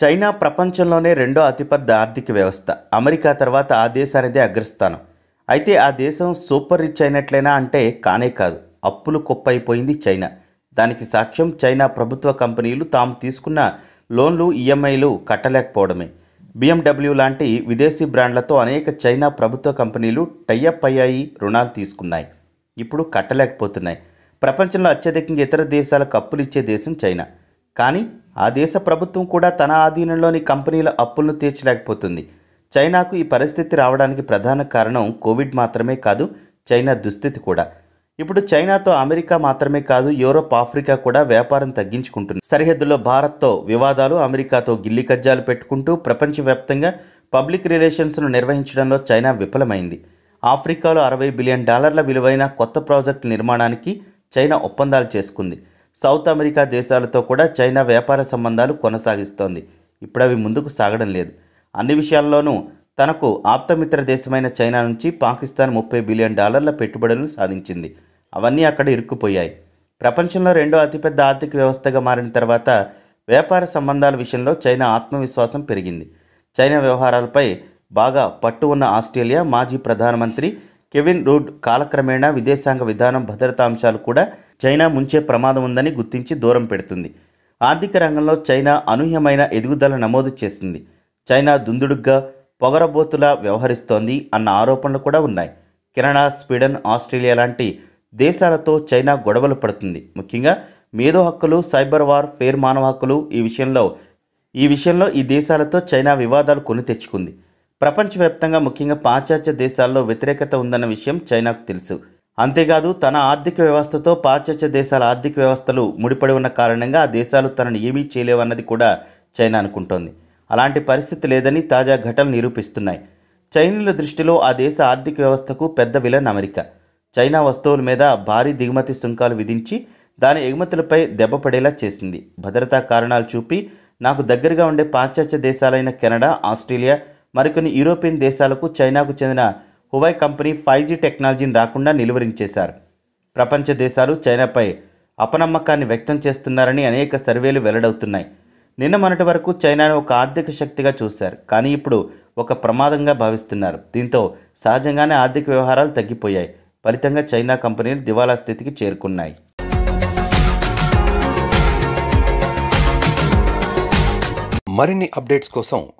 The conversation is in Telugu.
చైనా ప్రపంచంలోనే రెండో అతిపెద్ద ఆర్థిక వ్యవస్థ అమెరికా తర్వాత ఆ దేశానిదే అగ్రస్థానం అయితే ఆ దేశం సూపర్ రిచ్ అయినట్లయినా అంటే కానే కాదు అప్పులు కుప్పైపోయింది చైనా దానికి సాక్ష్యం చైనా ప్రభుత్వ కంపెనీలు తాము తీసుకున్న లోన్లు ఈఎంఐలు కట్టలేకపోవడమే బిఎండబ్ల్యూ లాంటి విదేశీ బ్రాండ్లతో అనేక చైనా ప్రభుత్వ కంపెనీలు టైఅప్ అయ్యాయి రుణాలు తీసుకున్నాయి ఇప్పుడు కట్టలేకపోతున్నాయి ప్రపంచంలో అత్యధికంగా ఇతర దేశాలకు అప్పులు ఇచ్చే దేశం చైనా కానీ ఆ దేశ ప్రభుత్వం కూడా తన ఆధీనంలోని కంపెనీల అప్పులను తీర్చలేకపోతుంది చైనాకు ఈ పరిస్థితి రావడానికి ప్రధాన కారణం కోవిడ్ మాత్రమే కాదు చైనా దుస్థితి కూడా ఇప్పుడు చైనాతో అమెరికా మాత్రమే కాదు యూరోప్ ఆఫ్రికా కూడా వ్యాపారం తగ్గించుకుంటుంది సరిహద్దులో భారత్తో వివాదాలు అమెరికాతో గిల్లి కజ్జాలు పెట్టుకుంటూ ప్రపంచవ్యాప్తంగా పబ్లిక్ రిలేషన్స్ను నిర్వహించడంలో చైనా విఫలమైంది ఆఫ్రికాలో అరవై బిలియన్ డాలర్ల విలువైన కొత్త ప్రాజెక్టు నిర్మాణానికి చైనా ఒప్పందాలు చేసుకుంది సౌత్ అమెరికా దేశాలతో కూడా చైనా వ్యాపార సంబంధాలు కొనసాగిస్తోంది ఇప్పుడు అవి ముందుకు సాగడం లేదు అన్ని విషయాల్లోనూ తనకు ఆప్తమిత్ర దేశమైన చైనా నుంచి పాకిస్తాన్ ముప్పై బిలియన్ డాలర్ల పెట్టుబడులను సాధించింది అవన్నీ అక్కడ ఇరుక్కుపోయాయి ప్రపంచంలో రెండో అతిపెద్ద ఆర్థిక వ్యవస్థగా మారిన తర్వాత వ్యాపార సంబంధాల విషయంలో చైనా ఆత్మవిశ్వాసం పెరిగింది చైనా వ్యవహారాలపై బాగా పట్టు ఉన్న ఆస్ట్రేలియా మాజీ ప్రధానమంత్రి కెవిన్ రూడ్ కాలక్రమేణా విదేశాంగ విధానం భద్రతా అంశాలు కూడా చైనా ముంచే ప్రమాదం ఉందని గుర్తించి దూరం పెడుతుంది ఆర్థిక రంగంలో చైనా అనూహ్యమైన ఎదుగుదల నమోదు చేసింది చైనా దుందుడుగ్గా పొగరబోతులా వ్యవహరిస్తోంది అన్న ఆరోపణలు కూడా ఉన్నాయి కెనడా స్వీడన్ ఆస్ట్రేలియా లాంటి దేశాలతో చైనా గొడవలు పడుతుంది ముఖ్యంగా మేధో హక్కులు సైబర్ వార్ ఫేర్ మానవ హక్కులు ఈ విషయంలో ఈ విషయంలో ఈ దేశాలతో చైనా వివాదాలు కొని తెచ్చుకుంది ప్రపంచవ్యాప్తంగా ముఖ్యంగా పాశ్చాత్య దేశాల్లో వ్యతిరేకత ఉందన్న విషయం చైనాకు తెలుసు అంతేకాదు తన ఆర్థిక వ్యవస్థతో పాశ్చాత్య దేశాల ఆర్థిక వ్యవస్థలు ముడిపడి ఉన్న కారణంగా ఆ దేశాలు తనను ఏమీ చేయలేవన్నది కూడా చైనా అనుకుంటోంది అలాంటి పరిస్థితి లేదని తాజా ఘటనలు నిరూపిస్తున్నాయి చైనీయుల దృష్టిలో ఆ దేశ ఆర్థిక వ్యవస్థకు పెద్ద విలన్ అమెరికా చైనా వస్తువుల మీద భారీ దిగుమతి సుంకాలు విధించి దాని ఎగుమతులపై దెబ్బ పడేలా చేసింది భద్రతా కారణాలు చూపి నాకు దగ్గరగా ఉండే పాశ్చాత్య దేశాలైన కెనడా ఆస్ట్రేలియా మరికొన్ని యూరోపియన్ దేశాలకు చైనాకు చెందిన హువై కంపెనీ ఫైవ్ జీ టెక్నాలజీని రాకుండా నిలువరించేశారు ప్రపంచ దేశాలు చైనాపై అపనమ్మకాన్ని వ్యక్తం చేస్తున్నారని అనేక సర్వేలు వెల్లడవుతున్నాయి నిన్న మొన్నటి వరకు చైనాను ఒక ఆర్థిక శక్తిగా చూశారు కానీ ఇప్పుడు ఒక ప్రమాదంగా భావిస్తున్నారు దీంతో సహజంగానే ఆర్థిక వ్యవహారాలు తగ్గిపోయాయి ఫలితంగా చైనా కంపెనీలు దివాలా స్థితికి చేరుకున్నాయి మరిన్ని అప్డేట్స్ కోసం